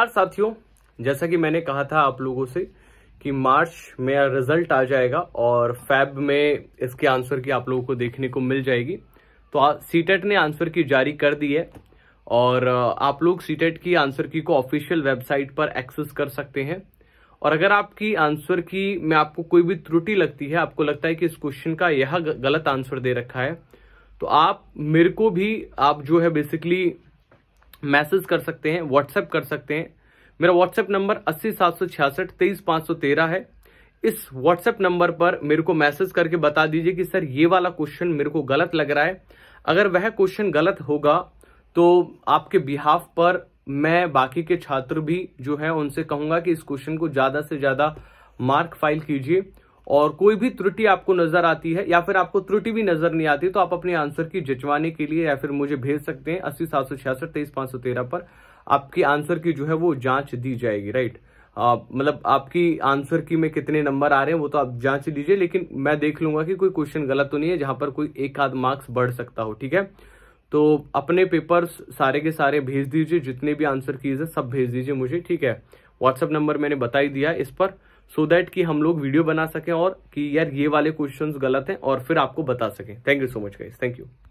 नमस्कार साथियों जैसा कि मैंने कहा था आप लोगों से कि मार्च में रिजल्ट आ जाएगा और फैब में इसके आंसर की आप लोगों को देखने को मिल जाएगी तो सीटेट e ने आंसर की जारी कर दी है और आप लोग सीटेट e की आंसर की को ऑफिशियल वेबसाइट पर एक्सेस कर सकते हैं और अगर आपकी आंसर की में आपको कोई भी त्रुटि लगती है आपको लगता है कि इस क्वेश्चन का यह गलत आंसर दे रखा है तो आप मेरे को भी आप जो है बेसिकली मैसेज कर सकते हैं व्हाट्सएप कर सकते हैं मेरा व्हाट्सएप नंबर अस्सी सात सौ छियासठ तेईस पाँच सौ तेरह है इस व्हाट्सएप नंबर पर मेरे को मैसेज करके बता दीजिए कि सर ये वाला क्वेश्चन मेरे को गलत लग रहा है अगर वह क्वेश्चन गलत होगा तो आपके बिहाफ पर मैं बाकी के छात्र भी जो है उनसे कहूंगा कि इस क्वेश्चन को ज़्यादा से ज़्यादा मार्क फाइल कीजिए और कोई भी त्रुटि आपको नजर आती है या फिर आपको त्रुटि भी नजर नहीं आती तो आप अपने आंसर की जचवाने के लिए या फिर मुझे भेज सकते हैं अस्सी सात सौ छियासठ तेईस पांच सौ तेरह पर आपकी आंसर की जो है वो जांच दी जाएगी राइट मतलब आपकी आंसर की में कितने नंबर आ रहे हैं वो तो आप जांच लीजिए लेकिन मैं देख लूंगा कि कोई क्वेश्चन गलत तो नहीं है जहां पर कोई एक आध मार्क्स बढ़ सकता हो ठीक है तो अपने पेपर्स सारे के सारे भेज दीजिए जितने भी आंसर कीज है सब भेज दीजिए मुझे ठीक है व्हाट्सअप नंबर मैंने बताई दिया इस पर सो so दैट कि हम लोग वीडियो बना सकें और कि यार ये वाले क्वेश्चंस गलत हैं और फिर आपको बता सकें thank you so much guys thank you